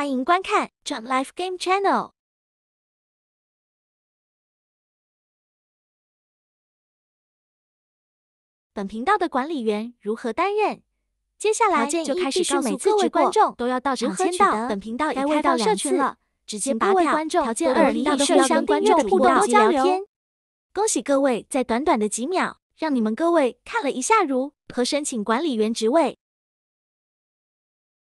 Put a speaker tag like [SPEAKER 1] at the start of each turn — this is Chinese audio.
[SPEAKER 1] 欢迎观看 Jump Life Game Channel。
[SPEAKER 2] 本频道的管理员
[SPEAKER 3] 如何担任？接下来就开始告诉各位观众，都要到场签到。本频道已开放两次，几位观众，二：频道的摄像观众互动及聊恭喜各位，在短短的几秒，让你们各位看了一下如
[SPEAKER 2] 何申请管理员职位。